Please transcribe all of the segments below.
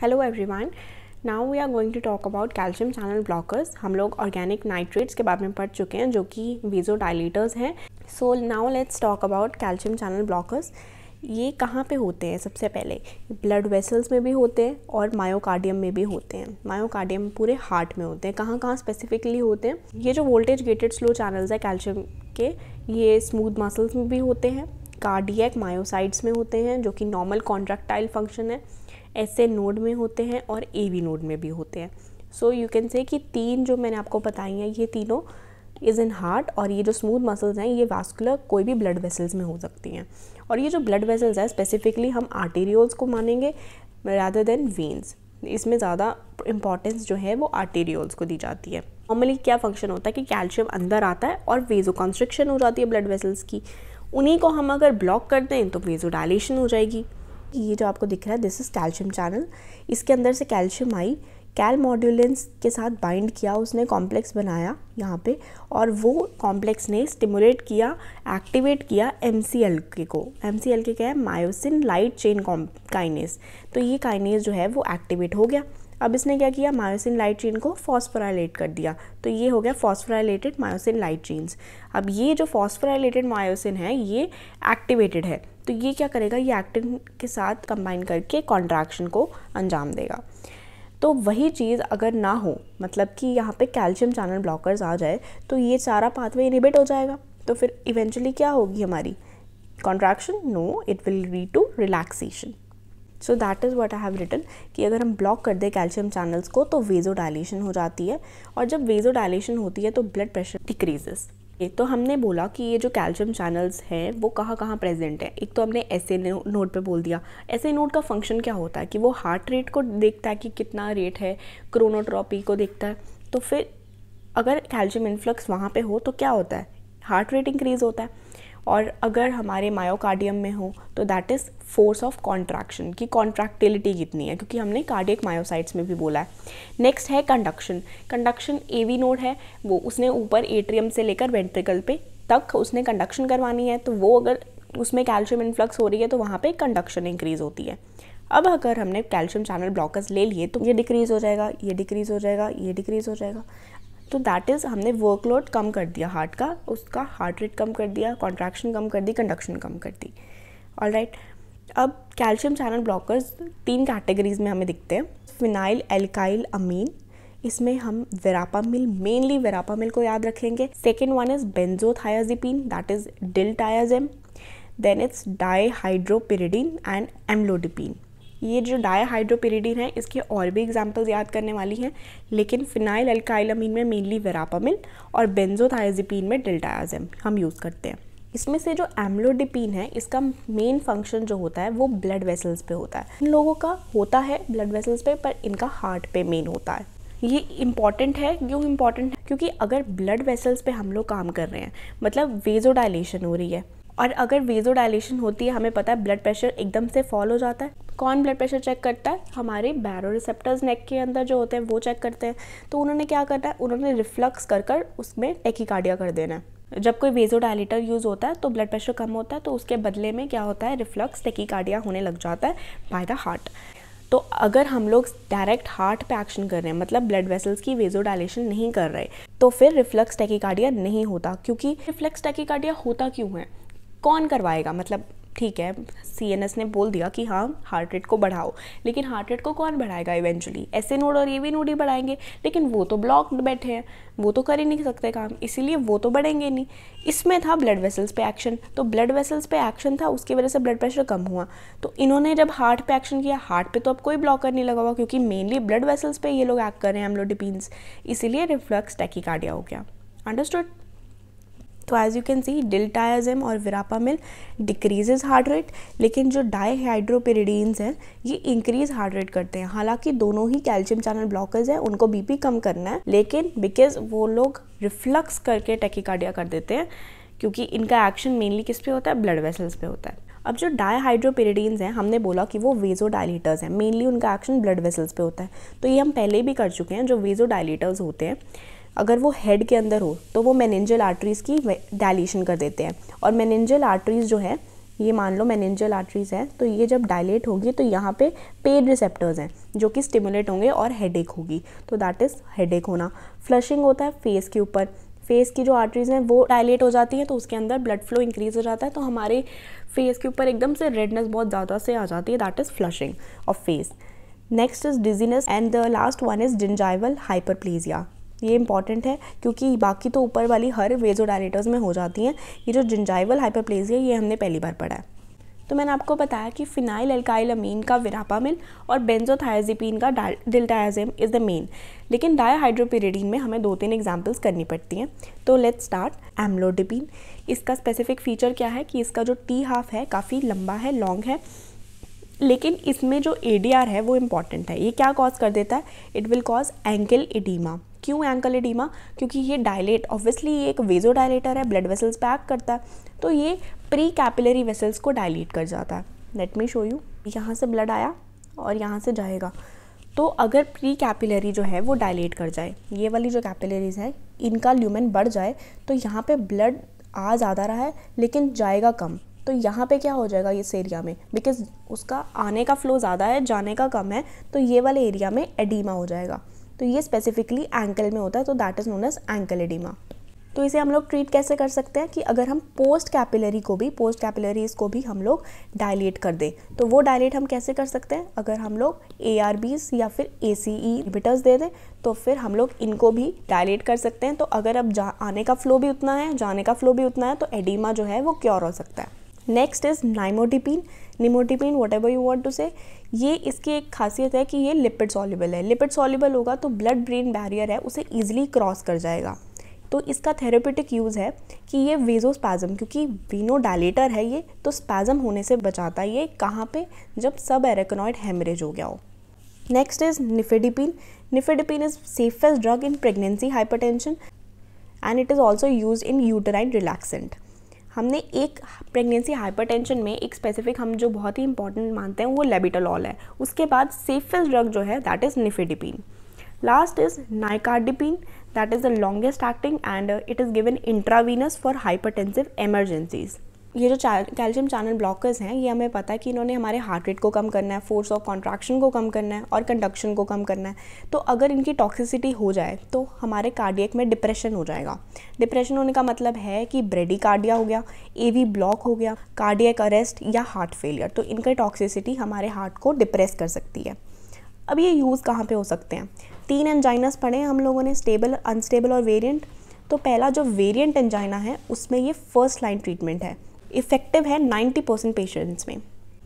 hello everyone now we are going to talk about calcium channel blockers हम लोग organic nitrates के बारे में पढ़ चुके हैं जो कि वीजो डायलीटर्स हैं so now let's talk about calcium channel blockers ये कहाँ पे होते हैं सबसे पहले ब्लड वेसल्स में भी होते हैं और मायोकार्डियम में भी होते हैं मायोकार्डियम पूरे हार्ट में होते हैं कहाँ कहाँ स्पेसिफिकली होते हैं ये जो वोल्टेज गेटेड स्लो चैनल्स हैं कैल्शियम के ये स्मूथ मसल्स में भी होते हैं कार्डियक मायोसाइट्स में होते हैं जो कि नॉर्मल कॉन्ट्रैक्टाइल फंक्शन है एस ए नोड में होते हैं और ए वी नोड में भी होते हैं सो यू कैन से कि तीन जो मैंने आपको बताई हैं ये तीनों इज़ इन हार्ट और ये जो स्मूथ मसल्स हैं ये वास्कुलर कोई भी ब्लड वेसल्स में हो सकती हैं और ये जो ब्लड वेसल्स हैं स्पेसिफिकली हम आर्टेरियोल्स को मानेंगे रादर देन वेन्स इसमें ज़्यादा इंपॉर्टेंस जो है वो आर्टेरियोल्स को दी जाती है नॉर्मली क्या फंक्शन होता है कि कैल्शियम अंदर आता है और वेजो कॉन्स्ट्रिक्शन हो जाती है ब्लड वेसल्स की उन्हीं को हम अगर ब्लॉक कर दें तो वेजो डायलेशन हो जाएगी ये जो आपको दिख रहा है दिस इज़ कैल्शियम चैनल इसके अंदर से कैल्शियम आई कैल मॉड्यूलेंस के साथ बाइंड किया उसने कॉम्प्लेक्स बनाया यहाँ पे और वो कॉम्प्लेक्स ने स्टिमुलेट किया एक्टिवेट किया एम सी एल के को एम सी एल के क्या है मायोसिन लाइट चेन काइनेस तो ये काइनेस जो है वो एक्टिवेट हो गया अब इसने क्या किया मायोसिन लाइट चेन को फॉस्फोराइलेट कर दिया तो ये हो गया फॉस्फोराइलेटेड मायोसिन लाइट चेन्स अब ये जो फॉस्फोराइलेटेड मायोसिन है ये एक्टिवेटेड है तो ये क्या करेगा ये एक्टिन के साथ कंबाइन करके कॉन्ट्रैक्शन को अंजाम देगा तो वही चीज़ अगर ना हो मतलब कि यहाँ पे कैल्शियम चैनल ब्लॉकर्स आ जाए तो ये सारा पाथवे इनिबिट हो जाएगा तो फिर इवेंचुअली क्या होगी हमारी contraction no it will lead to relaxation so that is what I have written कि अगर हम ब्लॉक कर दें कैल्शियम चैनल्स को तो वेजो डायलेशन हो जाती है और जब वेजो डायलेशन होती है तो ब्लड प्रेशर डिक्रीजेस तो हमने बोला कि ये जो कैल्शियम चैनल्स हैं वो कहाँ कहाँ प्रेजेंट है एक तो हमने ऐसे नोट पे बोल दिया ऐसे नोट का फंक्शन क्या होता है कि वो हार्ट रेट को देखता है कि कितना रेट है क्रोनोट्रॉपी को देखता है तो फिर अगर कैल्शियम इन्फ्लक्स वहाँ पे हो तो क्या होता है हार्ट रेट इंक्रीज़ होता है और अगर हमारे मायोकार्डियम में हो तो that is force of contraction की कॉन्ट्रैक्टिलिटी कितनी है क्योंकि हमने कार्डियक मायोसाइट्स में भी बोला है नेक्स्ट है conduction conduction A V node है वो उसने ऊपर एट्रियम से लेकर वेंट्रिकल पे तक उसने कंडक्शन करवानी है तो वो अगर उसमें कैल्शियम इन्फ्लक्स हो रही है तो वहाँ पर कंडक्शन इंक्रीज़ होती है अब अगर हमने कैल्शियम चैनल ब्लॉकर्स ले लिए तो ये डिक्रीज़ हो जाएगा ये डिक्रीज़ हो जाएगा ये डिक्रीज़ हो जाएगा तो दैट इज़ हमने वर्कलोड कम कर दिया हार्ट का उसका हार्ट रेट कम कर दिया कॉन्ट्रैक्शन कम कर दी कंडक्शन कम कर दी ऑल राइट अब कैल्शियम चैनल ब्लॉकर्स तीन कैटेगरीज में हमें दिखते हैं फिनाइल एल्काइल अमीन इसमें हम मिल मेनली मिल को याद रखेंगे second one is benzothiazepine that is diltiazem then it's dihydropyridine and amlodipine ये जो डायहाइड्रोपिरिडीन है इसके और भी एग्जाम्पल्स याद करने वाली हैं लेकिन फिनाइल अल्काइलमिन में मेनली वेरापामिल और बेंजोथाइजिपिन में डेल्टायाजम हम यूज़ करते हैं इसमें से जो एम्लोडिपिन है इसका मेन फंक्शन जो होता है वो ब्लड वेसल्स पे होता है इन लोगों का होता है ब्लड वेसल्स पे पर इनका हार्ट पे मेन होता है ये इम्पॉर्टेंट है क्यों इम्पॉर्टेंट है क्योंकि अगर ब्लड वेसल्स पे हम लोग काम कर रहे हैं मतलब वेजोडाइलेशन हो रही है और अगर वेजो डायलेशन होती है हमें पता है ब्लड प्रेशर एकदम से फॉल हो जाता है कौन ब्लड प्रेशर चेक करता है हमारे बैरो रिसेप्टर्स नेक के अंदर जो होते हैं वो चेक करते हैं तो उन्होंने क्या करना है उन्होंने रिफ्लक्स कर कर उसमें टेकिकार्डिया कर देना है जब कोई वेजो डायलेटर यूज़ होता है तो ब्लड प्रेशर कम होता है तो उसके बदले में क्या होता है रिफ्लक्स टेकिकार्डिया होने लग जाता है बाय द हार्ट तो अगर हम लोग डायरेक्ट हार्ट पे एक्शन कर रहे हैं मतलब ब्लड वेसल्स की वेजो डायलेशन नहीं कर रहे तो फिर रिफ्लक्स टेकिकार्डिया नहीं होता क्योंकि रिफ्लक्स टेकिकार्डिया होता क्यों है कौन करवाएगा मतलब ठीक है सी ने बोल दिया कि हाँ हार्ट रेट को बढ़ाओ लेकिन हार्ट रेट को कौन बढ़ाएगा इवेंचुअली ऐसे नोड और ये भी नोड ही बढ़ाएंगे लेकिन वो तो ब्लॉक्ड बैठे हैं वो तो कर ही नहीं सकते काम इसीलिए वो तो बढ़ेंगे नहीं इसमें था ब्लड वेसल्स पे एक्शन तो ब्लड वेसल्स पे एक्शन था उसकी वजह से ब्लड प्रेशर कम हुआ तो इन्होंने जब हार्ट पे एक्शन किया हार्ट पे तो अब कोई ब्लॉकर नहीं लगा हुआ क्योंकि मेनली ब्लड वेसल्स पे ये लोग एक्ट कर रहे हैं एम्लोडिपीन्स इसीलिए रिफ्लक्स टैकिकार्डिया हो गया अंडरस्टूड तो as you can see diltiazem और विरापामिल डिक्रीजेज हार्ट रेट लेकिन जो डाईहाइड्रोपेरिडीन्स हैं ये इंक्रीज हार्ट रेट करते हैं हालांकि दोनों ही कैल्शियम चैनल ब्लॉकर्स हैं उनको बीपी कम करना है लेकिन बिकॉज वो लोग रिफ्लक्स करके टेकिकार्डिया कर देते हैं क्योंकि इनका एक्शन मेनली किस पे होता है ब्लड वेसल्स पे होता है अब जो डाईहाइड्रोपेरिडीन्स हैं हमने बोला कि वो वेजो डायलीटर्स हैं मेनली उनका एक्शन ब्लड वेसल्स पे होता है तो ये हम पहले भी कर चुके हैं जो वेजो डायलीटर्स होते हैं अगर वो हेड के अंदर हो तो वो मैनेंजल आर्टरीज़ की डायलेशन कर देते हैं और मैनेंजल आर्टरीज़ जो है ये मान लो मैनेंजल आर्टरीज़ हैं तो ये जब डायलेट होगी तो यहाँ पे पेड रिसेप्टर्स हैं जो कि स्टिमुलेट होंगे और हेडेक होगी तो दैट इज़ हेडेक होना फ्लशिंग होता है फेस के ऊपर फेस की जो आर्टरीज़ हैं वो डायलेट हो जाती हैं तो उसके अंदर ब्लड फ्लो इंक्रीज़ हो जाता है तो हमारे फेस के ऊपर एकदम से रेडनेस बहुत ज़्यादा से आ जाती है that is flushing of face next is dizziness and the last one is डिजाइवल हाइपरप्लेजिया ये इंपॉर्टेंट है क्योंकि बाकी तो ऊपर वाली हर वेजोडायलेटर्स में हो जाती हैं ये जो जिंजाइवल हाइपरप्लेजिया ये हमने पहली बार पढ़ा है तो मैंने आपको बताया कि फिनाइल एल्काइल अमीन का विरापामिल और बेंजोथायाजीपीन का डिल्टायाजिम इज़ द मेन लेकिन डायहाइड्रोपिरिडीन में हमें दो तीन एग्जाम्पल्स करनी पड़ती हैं तो लेट्स स्टार्ट एम्लोडिपिन इसका स्पेसिफिक फीचर क्या है कि इसका जो टी हाफ है काफ़ी लंबा है लॉन्ग है लेकिन इसमें जो ए है वो इम्पॉर्टेंट है ये क्या कॉज कर देता है it will cause ankle oedema क्यों एंकल एडीमा क्योंकि ये डायलेट ऑब्वियसली ये एक वेजो डायलेटर है ब्लड वेसल्स पैक करता है तो ये प्री कैपिलरी वेसल्स को डायलेट कर जाता है लेट मी शो यू यहाँ से ब्लड आया और यहाँ से जाएगा तो अगर प्री कैपिलरी जो है वो डायलेट कर जाए ये वाली जो कैपिलरीज हैं इनका ल्यूमन बढ़ जाए तो यहाँ पे ब्लड आ ज़्यादा रहा है लेकिन जाएगा कम तो यहाँ पे क्या हो जाएगा इस एरिया में बिकॉज उसका आने का फ्लो ज़्यादा है जाने का कम है तो ये वाले एरिया में एडीमा हो जाएगा तो ये स्पेसिफिकली एंकल में होता है तो that is known as ankle oedema तो इसे हम लोग ट्रीट कैसे कर सकते हैं कि अगर हम पोस्ट कैपिलरी को भी पोस्ट कैपिलरीज को भी हम लोग डायलेट कर दें तो वो डायलेट हम कैसे कर सकते हैं अगर हम लोग ए या फिर ए सी e दे दें तो फिर हम लोग इनको भी डायलेट कर सकते हैं तो अगर अब जा आने का फ्लो भी उतना है जाने का फ्लो भी उतना है तो एडिमा जो है वो क्योर हो सकता है next is nimodipine nimodipine whatever you want to say ये इसकी एक खासियत है कि ये लिपिड सॉल्यूबल है लिपिड सॉल्यूबल होगा तो ब्लड ब्रेन बैरियर है उसे ईजिली क्रॉस कर जाएगा तो इसका थेरेप्यूटिक यूज़ है कि ये वेजोस्पैज़म क्योंकि वीनो डायलेटर है ये तो स्पैज़म होने से बचाता है ये कहाँ पे जब सब एरेकनॉइड हेमरेज हो गया हो next is nifedipine nifedipine is safest drug in pregnancy hypertension and it is also use in uterine relaxant हमने एक प्रेगनेंसी हाइपरटेंशन में एक स्पेसिफिक हम जो बहुत ही इंपॉर्टेंट मानते हैं वो लेबिटोलॉल है उसके बाद सेफेस्ट ड्रग जो है that is nifedipine last is nicardipine that is the longest acting and it is given intravenous for hypertensive emergencies ये जो कैल्शियम चैनल ब्लॉकर्स हैं ये हमें पता है कि इन्होंने हमारे हार्ट रेट को कम करना है फोर्स ऑफ कॉन्ट्रैक्शन को कम करना है और कंडक्शन को कम करना है तो अगर इनकी टॉक्सिसिटी हो जाए तो हमारे कार्डियक में डिप्रेशन हो जाएगा डिप्रेशन होने का मतलब है कि कार्डिया हो गया ए ब्लॉक हो गया कार्डियक अरेस्ट या हार्ट फेलियर तो इनका टॉक्सिसिटी हमारे हार्ट को डिप्रेस कर सकती है अब ये यूज़ कहाँ पर हो सकते हैं तीन एंजाइनस पढ़े हम लोगों ने स्टेबल अनस्टेबल और वेरियंट तो पहला जो वेरिएंट एंजाइना है उसमें ये फर्स्ट लाइन ट्रीटमेंट है इफेक्टिव है 90 परसेंट पेशेंट्स में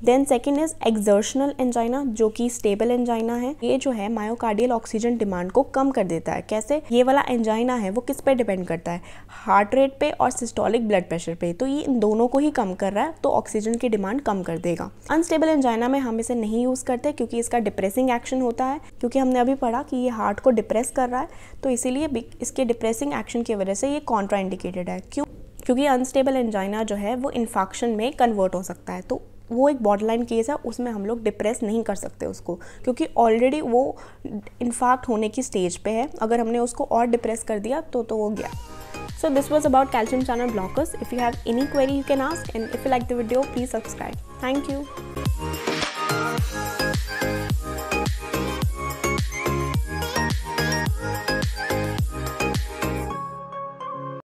then second is exertional angina जो कि स्टेबल एंजाइना है ये जो है मायोकार्डियल ऑक्सीजन डिमांड को कम कर देता है कैसे ये वाला एंजाइना है वो किस पे डिपेंड करता है हार्ट रेट पे और सिस्टोलिक ब्लड प्रेशर पे तो ये इन दोनों को ही कम कर रहा है तो ऑक्सीजन की डिमांड कम कर देगा अनस्टेबल एंजाइना में हम इसे नहीं यूज़ करते क्योंकि इसका डिप्रेसिंग एक्शन होता है क्योंकि हमने अभी पढ़ा कि ये हार्ट को डिप्रेस कर रहा है तो इसीलिए इसके डिप्रेसिंग एक्शन की वजह से ये कॉन्ट्राइंडिकेटेड है क्यों क्योंकि अनस्टेबल एंजाइना जो है वो इन्फेक्शन में कन्वर्ट हो सकता है तो वो एक बॉर्डर लाइन केस है उसमें हम लोग डिप्रेस नहीं कर सकते उसको क्योंकि ऑलरेडी वो इन्फैक्ट होने की स्टेज पे है अगर हमने उसको और डिप्रेस कर दिया तो तो वो गया so this was about calcium channel blockers if you have any query you can ask and if you like the video please subscribe thank you